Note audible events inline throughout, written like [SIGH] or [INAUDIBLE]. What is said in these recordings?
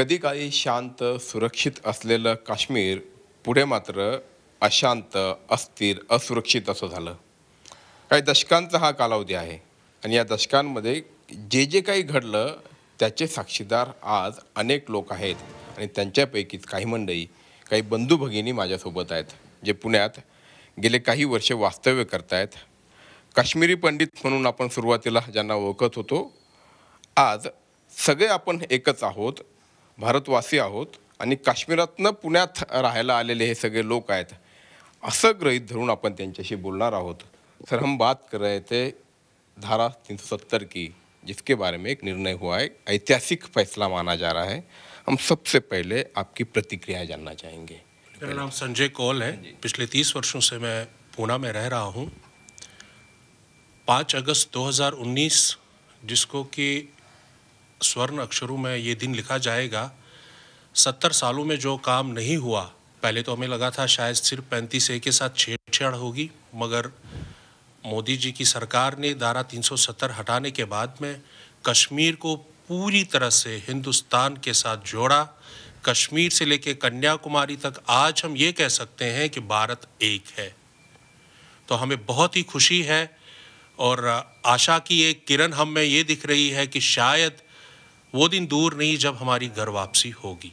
कधी काही शांत सुरक्षित असलेलं काश्मीर पुढे मात्र अशांत अस्थिर असुरक्षित असं झालं काही दशकांचा हा कालावधी आहे आणि या दशकांमध्ये जे जे काही घडलं त्याचे साक्षीदार आज अनेक लोक आहेत आणि त्यांच्यापैकीच काही मंडळी काही बंधू भगिनी माझ्यासोबत आहेत जे पुण्यात गेले काही वर्षे वास्तव्य आहेत काश्मीरी पंडित म्हणून आपण सुरुवातीला ज्यांना ओळखत होतो आज सगळे आपण एकच आहोत भारतवासी आहोत आणि काश्मीरातनं पुण्यात राहायला आलेले हे सगळे लोक आहेत असं ग्रहित धरून आपण त्यांच्याशी बोलणार आहोत सर हम बात कर रहे थे धारा तीन सौ सत्तर की जिसके बारे में एक निर्णय हुआ है ऐतिहासिक फैसला माना जा रहा है हम सबसे पहले आपकी प्रतिक्रिया जानना चाहेंगे मेरा नाम संजय कौल है पिछले तीस वर्षों से मैं पूना में रह रहा हूँ पाँच अगस्त 2019 जिसको कि स्वर्ण अक्षरों में ये दिन लिखा जाएगा सत्तर सालों में जो काम नहीं हुआ पहले तो हमें लगा था शायद सिर्फ पैंतीस ए के साथ छेड़छाड़ होगी मगर मोदी जी की सरकार ने धारा 370 हटाने के बाद में कश्मीर को पूरी तरह से हिंदुस्तान के साथ जोड़ा कश्मीर से लेकर कन्याकुमारी तक आज हम ये कह सकते हैं कि भारत एक है तो हमें बहुत ही खुशी है और आशा की एक किरण हम में ये दिख रही है कि शायद वो दिन दूर नहीं जब हमारी घर वापसी होगी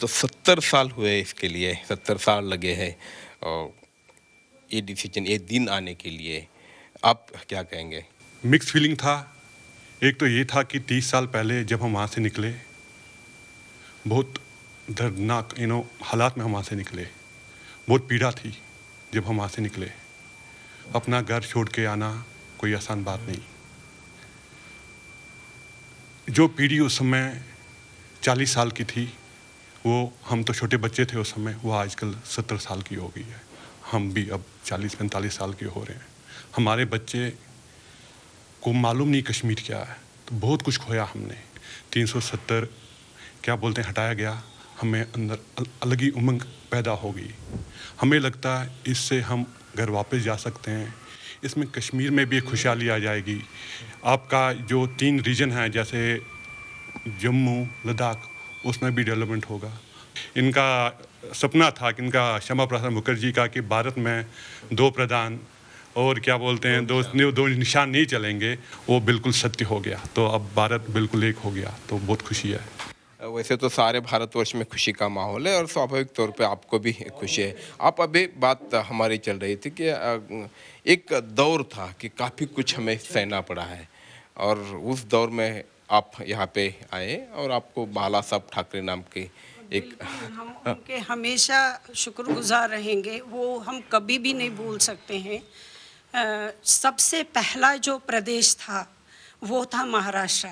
तो सत्तर साल हुए इसके लिए सत्तर साल लगे हैं और ये डिसीजन ये दिन आने के लिए आप क्या कहेंगे मिक्स फीलिंग था एक तो ये था कि तीस साल पहले जब हम वहाँ से निकले बहुत दर्दनाक यू नो हालात में हम वहाँ से निकले बहुत पीड़ा थी जब हम वहाँ से निकले अपना घर छोड़ के आना कोई आसान बात नहीं जो पीढ़ी उस समय चालीस साल की थी वो हम तो छोटे बच्चे थे उस समय वो आजकल सत्तर साल की हो गई है हम भी अब चालीस पैंतालीस साल के हो रहे हैं हमारे बच्चे को मालूम नहीं कश्मीर क्या है तो बहुत कुछ खोया हमने तीन सौ सत्तर क्या बोलते हैं हटाया गया हमें अंदर अलग ही उमंग पैदा हो गई हमें लगता है इससे हम घर वापस जा सकते हैं इसमें कश्मीर में भी खुशहाली आ जाएगी आपका जो तीन रीजन हैं जैसे जम्मू लद्दाख उसमें भी डेवलपमेंट होगा इनका सपना था कि इनका श्यामा प्रसाद मुखर्जी का कि भारत में दो प्रधान और क्या बोलते हैं दो दो निशान नहीं चलेंगे वो बिल्कुल सत्य हो गया तो अब भारत बिल्कुल एक हो गया तो बहुत खुशी है वैसे तो सारे भारतवर्ष में खुशी का माहौल है और स्वाभाविक तौर पे आपको भी खुशी है आप अभी बात हमारी चल रही थी कि एक दौर था कि काफ़ी कुछ हमें सहना पड़ा है और उस दौर में आप यहाँ पे आए और आपको बाला साहब ठाकरे नाम के एक हम उनके हमेशा शुक्रगुजार रहेंगे वो हम कभी भी नहीं भूल सकते हैं सबसे पहला जो प्रदेश था वो था महाराष्ट्र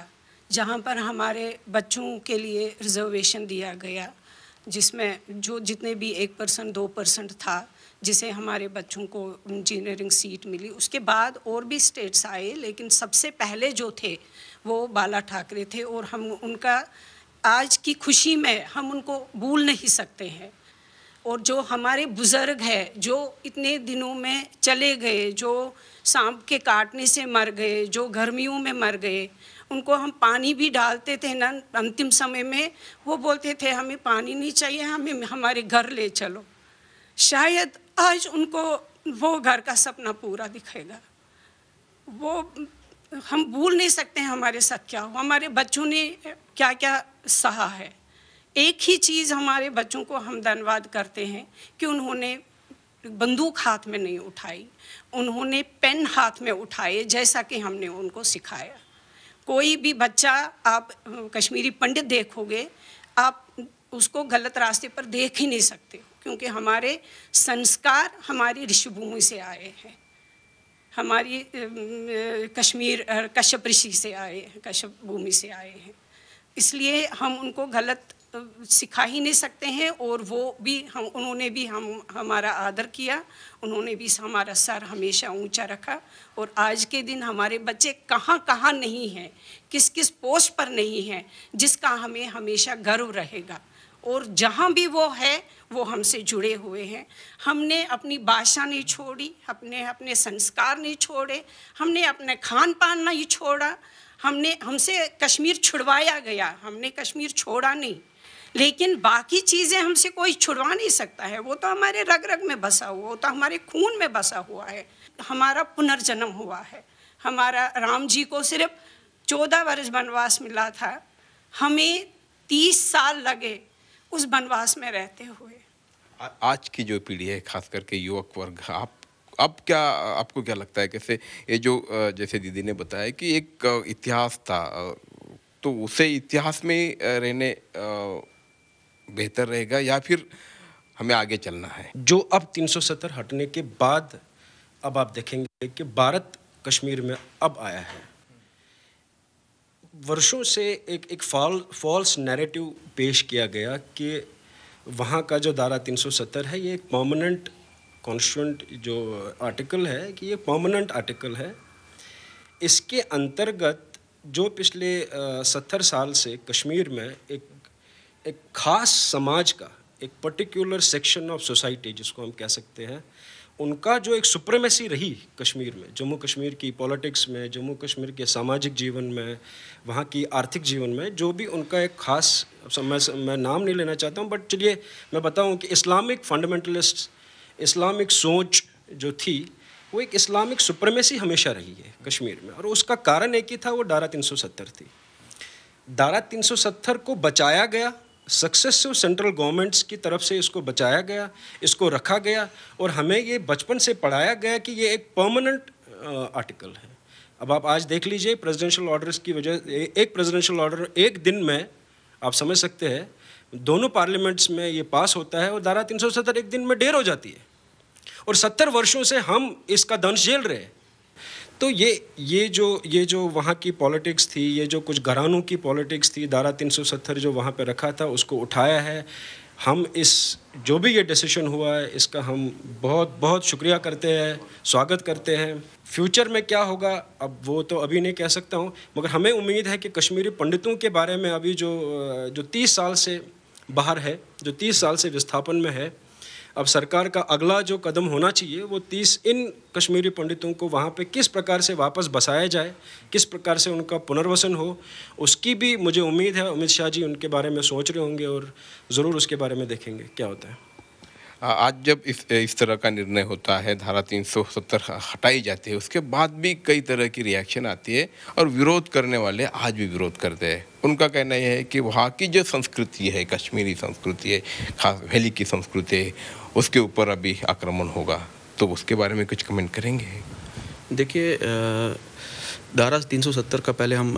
जहाँ पर हमारे बच्चों के लिए रिजर्वेशन दिया गया जिसमें जो जितने भी एक परसेंट दो परसेंट था जिसे हमारे बच्चों को इंजीनियरिंग सीट मिली उसके बाद और भी स्टेट्स आए लेकिन सबसे पहले जो थे वो बाला ठाकरे थे और हम उनका आज की खुशी में हम उनको भूल नहीं सकते हैं और जो हमारे बुज़ुर्ग है जो इतने दिनों में चले गए जो सांप के काटने से मर गए जो गर्मियों में मर गए उनको हम पानी भी डालते थे ना अंतिम समय में वो बोलते थे हमें पानी नहीं चाहिए हमें हमारे घर ले चलो शायद आज उनको वो घर का सपना पूरा दिखेगा वो हम भूल नहीं सकते हैं हमारे साथ क्या हो हमारे बच्चों ने क्या क्या सहा है एक ही चीज़ हमारे बच्चों को हम धन्यवाद करते हैं कि उन्होंने बंदूक हाथ में नहीं उठाई उन्होंने पेन हाथ में उठाए जैसा कि हमने उनको सिखाया कोई भी बच्चा आप कश्मीरी पंडित देखोगे आप उसको गलत रास्ते पर देख ही नहीं सकते क्योंकि हमारे संस्कार हमारी ऋषिभूमि से आए हैं हमारी कश्मीर कश्यप ऋषि से आए हैं कश्यप भूमि से आए हैं इसलिए हम उनको गलत सिखा ही नहीं सकते हैं और वो भी हम उन्होंने भी हम हमारा आदर किया उन्होंने भी हमारा सर हमेशा ऊंचा रखा और आज के दिन हमारे बच्चे कहाँ कहाँ नहीं हैं किस किस पोस्ट पर नहीं हैं जिसका हमें हमेशा गर्व रहेगा और जहाँ भी वो है वो हमसे जुड़े हुए हैं हमने अपनी भाषा नहीं छोड़ी अपने अपने संस्कार नहीं छोड़े हमने अपने खान पान नहीं छोड़ा हमने हमसे कश्मीर छुड़वाया गया हमने कश्मीर छोड़ा नहीं लेकिन बाकी चीज़ें हमसे कोई छुड़वा नहीं सकता है वो तो हमारे रग रग में बसा हुआ वो तो हमारे खून में बसा हुआ है हमारा पुनर्जन्म हुआ है हमारा राम जी को सिर्फ चौदह वर्ष वनवास मिला था हमें तीस साल लगे उस वनवास में रहते हुए आ, आज की जो पीढ़ी है खास करके युवक वर्ग आप अब क्या आपको क्या लगता है कैसे ये जो जैसे दीदी ने बताया कि एक इतिहास था तो उसे इतिहास में रहने बेहतर रहेगा या फिर हमें आगे चलना है जो अब 370 हटने के बाद अब आप देखेंगे कि भारत कश्मीर में अब आया है वर्षों से एक एक फॉल फॉल्स नैरेटिव पेश किया गया कि वहाँ का जो दारा 370 है ये एक पर्मानेंट कॉन्स्टेंट जो आर्टिकल है कि ये पर्मानेंट आर्टिकल है इसके अंतर्गत जो पिछले सत्तर साल से कश्मीर में एक एक खास समाज का एक पर्टिकुलर सेक्शन ऑफ सोसाइटी जिसको हम कह सकते हैं उनका जो एक सुप्रेमेसी रही कश्मीर में जम्मू कश्मीर की पॉलिटिक्स में जम्मू कश्मीर के सामाजिक जीवन में वहाँ की आर्थिक जीवन में जो भी उनका एक खास मैं मैं नाम नहीं लेना चाहता हूँ बट चलिए मैं बताऊँ कि इस्लामिक फंडामेंटलिस्ट इस्लामिक सोच जो थी वो एक इस्लामिक सुप्रेमेसी हमेशा रही है कश्मीर में और उसका कारण एक ही था वो दारा तीन थी दारा 370 को बचाया गया सक्सेसिव सेंट्रल गवर्नमेंट्स की तरफ से इसको बचाया गया इसको रखा गया और हमें ये बचपन से पढ़ाया गया कि ये एक परमानेंट आर्टिकल uh, है अब आप आज देख लीजिए प्रेसिडेंशियल ऑर्डर्स की वजह एक प्रेसिडेंशियल ऑर्डर एक दिन में आप समझ सकते हैं दोनों पार्लियामेंट्स में ये पास होता है और धारा तीन एक दिन में ढेर हो जाती है और सत्तर वर्षों से हम इसका दंश झेल रहे हैं तो ये ये जो ये जो वहाँ की पॉलिटिक्स थी ये जो कुछ घरानों की पॉलिटिक्स थी दारा 370 जो वहाँ पे रखा था उसको उठाया है हम इस जो भी ये डिसीशन हुआ है इसका हम बहुत बहुत शुक्रिया करते हैं स्वागत करते हैं फ्यूचर में क्या होगा अब वो तो अभी नहीं कह सकता हूँ मगर हमें उम्मीद है कि कश्मीरी पंडितों के बारे में अभी जो जो तीस साल से बाहर है जो तीस साल से विस्थापन में है अब सरकार का अगला जो कदम होना चाहिए वो तीस इन कश्मीरी पंडितों को वहाँ पे किस प्रकार से वापस बसाया जाए किस प्रकार से उनका पुनर्वसन हो उसकी भी मुझे उम्मीद है अमित शाह जी उनके बारे में सोच रहे होंगे और ज़रूर उसके बारे में देखेंगे क्या होता है आज जब इस इस तरह का निर्णय होता है धारा 370 हटाई जाती है उसके बाद भी कई तरह की रिएक्शन आती है और विरोध करने वाले आज भी विरोध करते हैं उनका कहना यह है कि वहाँ की जो संस्कृति है कश्मीरी संस्कृति है खास वैली की संस्कृति है उसके ऊपर अभी आक्रमण होगा तो उसके बारे में कुछ कमेंट करेंगे देखिए धारा 370 का पहले हम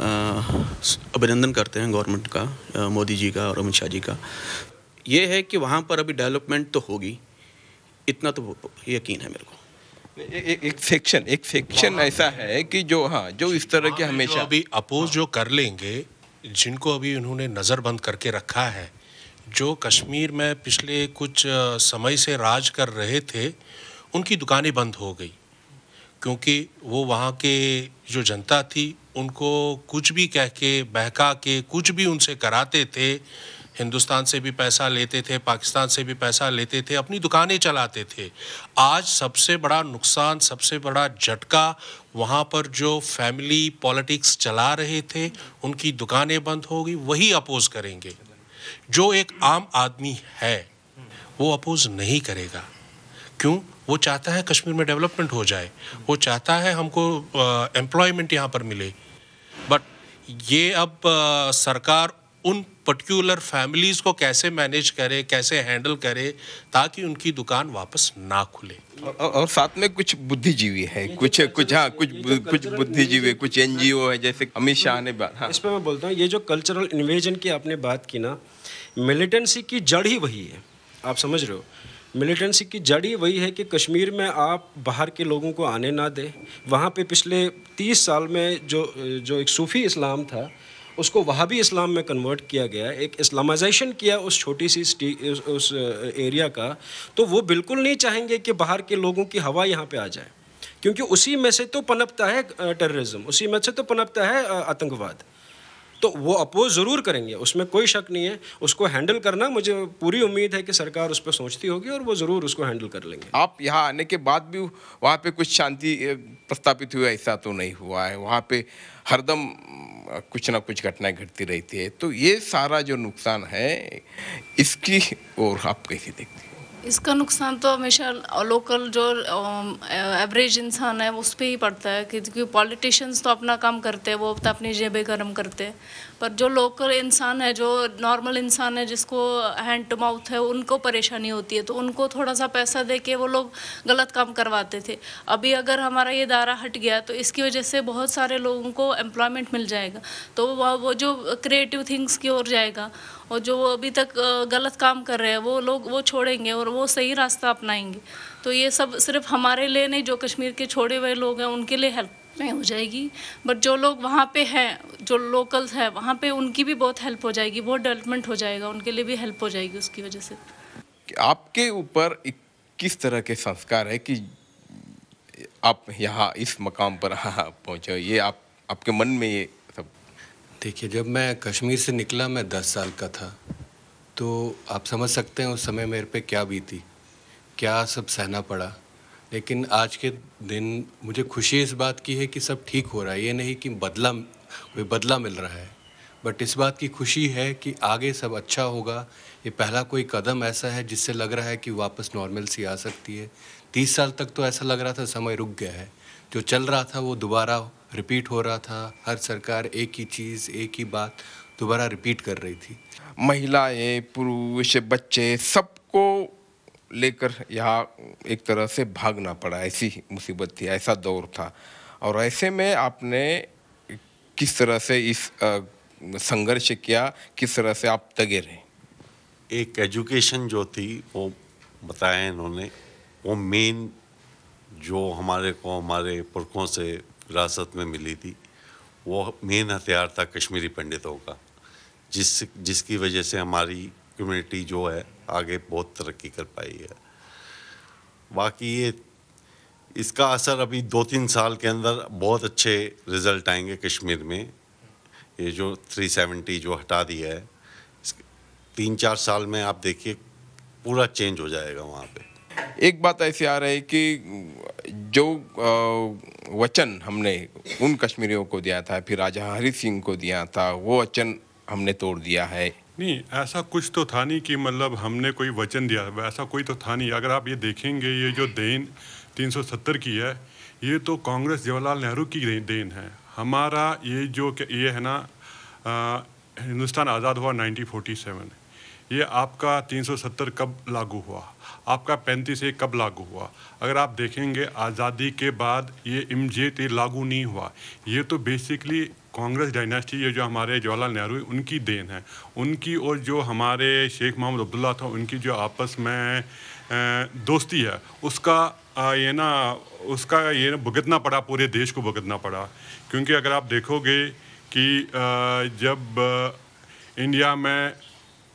अभिनंदन करते हैं गवर्नमेंट का मोदी जी का और अमित शाह जी का ये है कि वहाँ पर अभी डेवलपमेंट तो होगी इतना तो यकीन है मेरे को ए, एक सेक्शन एक सेक्शन ऐसा है कि जो हाँ जो इस तरह के हमेशा अभी अपोज जो कर लेंगे जिनको अभी उन्होंने नज़रबंद करके रखा है जो कश्मीर में पिछले कुछ समय से राज कर रहे थे उनकी दुकानें बंद हो गई क्योंकि वो वहाँ के जो जनता थी उनको कुछ भी कह के बहका के कुछ भी उनसे कराते थे हिंदुस्तान से भी पैसा लेते थे पाकिस्तान से भी पैसा लेते थे अपनी दुकानें चलाते थे आज सबसे बड़ा नुकसान सबसे बड़ा झटका वहाँ पर जो फैमिली पॉलिटिक्स चला रहे थे उनकी दुकानें बंद हो गई वही अपोज करेंगे जो एक आम आदमी है वो अपोज नहीं करेगा क्यों वो चाहता है कश्मीर में डेवलपमेंट हो जाए वो चाहता है हमको एम्प्लॉयमेंट यहाँ पर मिले बट ये अब आ, सरकार उन पर्टिकुलर फैमिलीज़ को कैसे मैनेज करे कैसे हैंडल करे ताकि उनकी दुकान वापस ना खुले और, और साथ में कुछ बुद्धिजीवी है कुछ कुछ हाँ कुछ कुछ बुद्धिजीवी कुछ एनजीओ है जैसे अमित शाह ने बात हाँ। इस पर मैं बोलता हूँ ये जो कल्चरल इन्वेजन की आपने बात की ना मिलिटेंसी की जड़ ही वही है आप समझ रहे हो मिलिटेंसी की जड़ ही वही है कि कश्मीर में आप बाहर के लोगों को आने ना दें वहाँ पे पिछले तीस साल में जो जो एक सूफ़ी इस्लाम था उसको वहाँ भी इस्लाम में कन्वर्ट किया गया एक इस्लामाइजेशन किया उस छोटी सी उस, उस एरिया का तो वो बिल्कुल नहीं चाहेंगे कि बाहर के लोगों की हवा यहाँ पे आ जाए क्योंकि उसी में से तो पनपता है टेररिज्म उसी में से तो पनपता है आतंकवाद तो वो अपोज ज़रूर करेंगे उसमें कोई शक नहीं है उसको हैंडल करना मुझे पूरी उम्मीद है कि सरकार उस पर सोचती होगी और वो ज़रूर उसको हैंडल कर लेंगे आप यहाँ आने के बाद भी वहाँ पर कुछ शांति प्रस्तापित हुआ ऐसा तो नहीं हुआ है वहाँ पर हरदम कुछ ना कुछ घटनाएं घटती रहती है तो ये सारा जो नुकसान है इसकी और आप कैसे देखते हैं इसका नुकसान तो हमेशा लोकल जो एवरेज um, इंसान है उस पर ही पड़ता है क्योंकि पॉलिटिशियंस तो अपना काम करते हैं वो तो अपनी जेबें गर्म करते हैं पर जो लोकल इंसान है जो नॉर्मल इंसान है जिसको हैंड टू माउथ है उनको परेशानी होती है तो उनको थोड़ा सा पैसा दे के वो लोग गलत काम करवाते थे अभी अगर हमारा ये दायरा हट गया तो इसकी वजह से बहुत सारे लोगों को एम्प्लॉयमेंट मिल जाएगा तो वो जो क्रिएटिव थिंग्स की ओर जाएगा और जो अभी तक गलत काम कर रहे हैं वो लोग वो छोड़ेंगे और वो सही रास्ता अपनाएंगे तो ये सब सिर्फ हमारे लिए नहीं जो कश्मीर के छोड़े हुए लोग हैं उनके लिए हेल्प नहीं हो जाएगी बट जो लोग वहाँ पे हैं जो लोकल्स हैं वहाँ पे उनकी भी बहुत हेल्प हो जाएगी बहुत डेवलपमेंट हो जाएगा उनके लिए भी हेल्प हो जाएगी उसकी वजह से आपके ऊपर किस तरह के संस्कार है कि आप यहाँ इस मकाम पर [LAUGHS] पहुँचे ये आप आपके मन में ये देखिए जब मैं कश्मीर से निकला मैं दस साल का था तो आप समझ सकते हैं उस समय मेरे पे क्या बीती क्या सब सहना पड़ा लेकिन आज के दिन मुझे खुशी इस बात की है कि सब ठीक हो रहा है ये नहीं कि बदला कोई बदला मिल रहा है बट इस बात की खुशी है कि आगे सब अच्छा होगा ये पहला कोई कदम ऐसा है जिससे लग रहा है कि वापस नॉर्मल सी आ सकती है तीस साल तक तो ऐसा लग रहा था समय रुक गया है जो चल रहा था वो दोबारा रिपीट हो रहा था हर सरकार एक ही चीज़ एक ही बात दोबारा रिपीट कर रही थी महिलाएं पुरुष बच्चे सबको लेकर यहाँ एक तरह से भागना पड़ा ऐसी मुसीबत थी ऐसा दौर था और ऐसे में आपने किस तरह से इस संघर्ष किया किस तरह से आप तगे रहे एक एजुकेशन जो थी वो बताया इन्होंने वो मेन जो हमारे को हमारे पुरखों से विरासत में मिली थी वो मेन हथियार था कश्मीरी पंडितों का जिस जिसकी वजह से हमारी कम्युनिटी जो है आगे बहुत तरक्की कर पाई है बाकी ये इसका असर अभी दो तीन साल के अंदर बहुत अच्छे रिजल्ट आएंगे कश्मीर में ये जो 370 जो हटा दिया है तीन चार साल में आप देखिए पूरा चेंज हो जाएगा वहाँ पे एक बात ऐसी आ रही है कि जो वचन हमने उन कश्मीरियों को दिया था फिर राजा हरि सिंह को दिया था वो वचन हमने तोड़ दिया है नहीं ऐसा कुछ तो था नहीं कि मतलब हमने कोई वचन दिया ऐसा कोई तो था नहीं अगर आप ये देखेंगे ये जो देन 370 की है ये तो कांग्रेस जवाहरलाल नेहरू की देन है हमारा ये जो ये है ना हिंदुस्तान आज़ाद हुआ 1947 ये आपका 370 कब लागू हुआ आपका पैंतीस ए कब लागू हुआ अगर आप देखेंगे आज़ादी के बाद ये एम ये लागू नहीं हुआ ये तो बेसिकली कांग्रेस डायनेस्टी ये जो हमारे जवाहरलाल नेहरू उनकी देन है उनकी और जो हमारे शेख मोहम्मद अब्दुल्ला था उनकी जो आपस में दोस्ती है उसका ये ना उसका ये ना भुगतना पड़ा पूरे देश को भुगतना पड़ा क्योंकि अगर आप देखोगे कि जब इंडिया में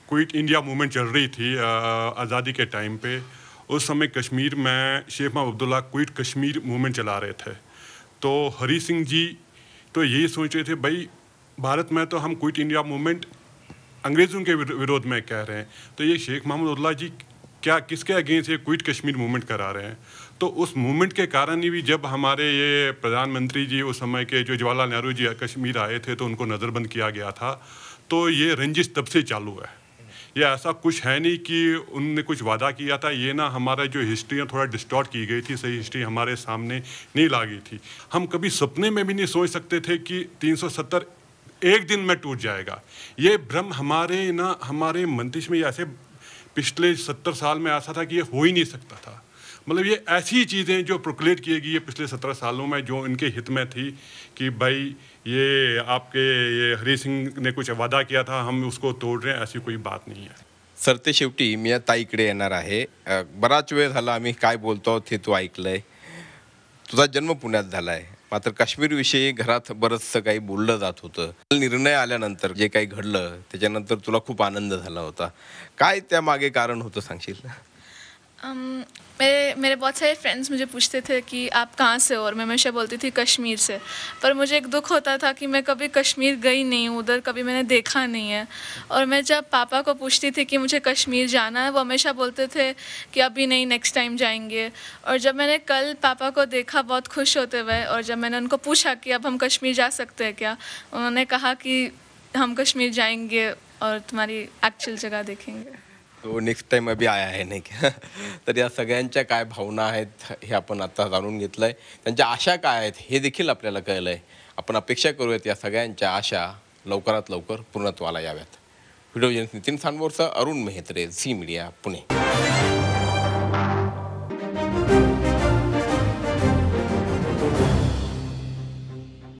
क्विट इंडिया मूवमेंट चल रही थी आज़ादी के टाइम पे उस समय कश्मीर में शेख महब अब्दुल्ला क्विट कश्मीर मूवमेंट चला रहे थे तो हरी सिंह जी तो यही सोच रहे थे भाई भारत में तो हम क्विट इंडिया मूवमेंट अंग्रेज़ों के विरोध में कह रहे हैं तो ये शेख महमूद अब्दुल्ला जी क्या किसके अगेंस्ट ये क्विट कश्मीर मूवमेंट करा रहे हैं तो उस मूवमेंट के कारण ही भी जब हमारे ये प्रधानमंत्री जी उस समय के जो जवाहरलाल नेहरू जी कश्मीर आए थे तो उनको नज़रबंद किया गया था तो ये रंजिश तब से चालू है ये ऐसा कुछ है नहीं कि उनने कुछ वादा किया था ये ना हमारा जो हिस्ट्री है थोड़ा डिस्टॉर्ट की गई थी सही हिस्ट्री हमारे सामने नहीं ला गई थी हम कभी सपने में भी नहीं सोच सकते थे कि 370 एक दिन में टूट जाएगा ये भ्रम हमारे ना हमारे मंतिश में ऐसे पिछले सत्तर साल में ऐसा था कि ये हो ही नहीं सकता था मतलब ये ऐसी चीज़ें जो प्रोकुलेट किए गई है पिछले सत्रह सालों में जो इनके हित में थी कि भाई ये आपके ये हरी सिंह ने कुछ वादा किया था हम उसको तोड रहे हैं ऐसी कोई बात नहीं है सरते शेवटी मी आता इकडे येणार आहे अ, बराच वेळ झाला आम्ही काय बोलतो ते तू ऐकलंय तुझा जन्म पुण्यात झाला आहे मात्र काश्मीरविषयी घरात बरंचसं काही बोललं जात होतं निर्णय आल्यानंतर जे काही घडलं त्याच्यानंतर तुला खूप आनंद झाला होता काय त्या कारण होतं सांगशील um, मेरे मेरे बहुत सारे फ्रेंड्स मुझे पूछते थे कि आप कहाँ से हो और मैं हमेशा बोलती थी कश्मीर से पर मुझे एक दुख होता था कि मैं कभी कश्मीर गई नहीं हूँ उधर कभी मैंने देखा नहीं है और मैं जब पापा को पूछती थी कि मुझे कश्मीर जाना है वो हमेशा बोलते थे कि अभी नहीं नेक्स्ट टाइम जाएंगे और जब मैंने कल पापा को देखा बहुत खुश होते हुए और जब मैंने उनको पूछा कि अब हम कश्मीर जा सकते हैं क्या उन्होंने कहा कि हम कश्मीर जाएंगे और तुम्हारी एक्चुअल जगह देखेंगे तो नेक्स्ट टाईम अभी आया आहे नाही का [LAUGHS] तर या सगळ्यांच्या काय भावना आहेत हे आपण आता जाणून घेतलं आहे त्यांच्या आशा काय आहेत हे देखील आपल्याला कळलं आहे आपण अपेक्षा करूयात या सगळ्यांच्या आशा लवकरात लवकर पूर्णत्वाला याव्यात व्हिडिओ नितीन सांबोरचा अरुण मेहत्रे झी मीडिया पुणे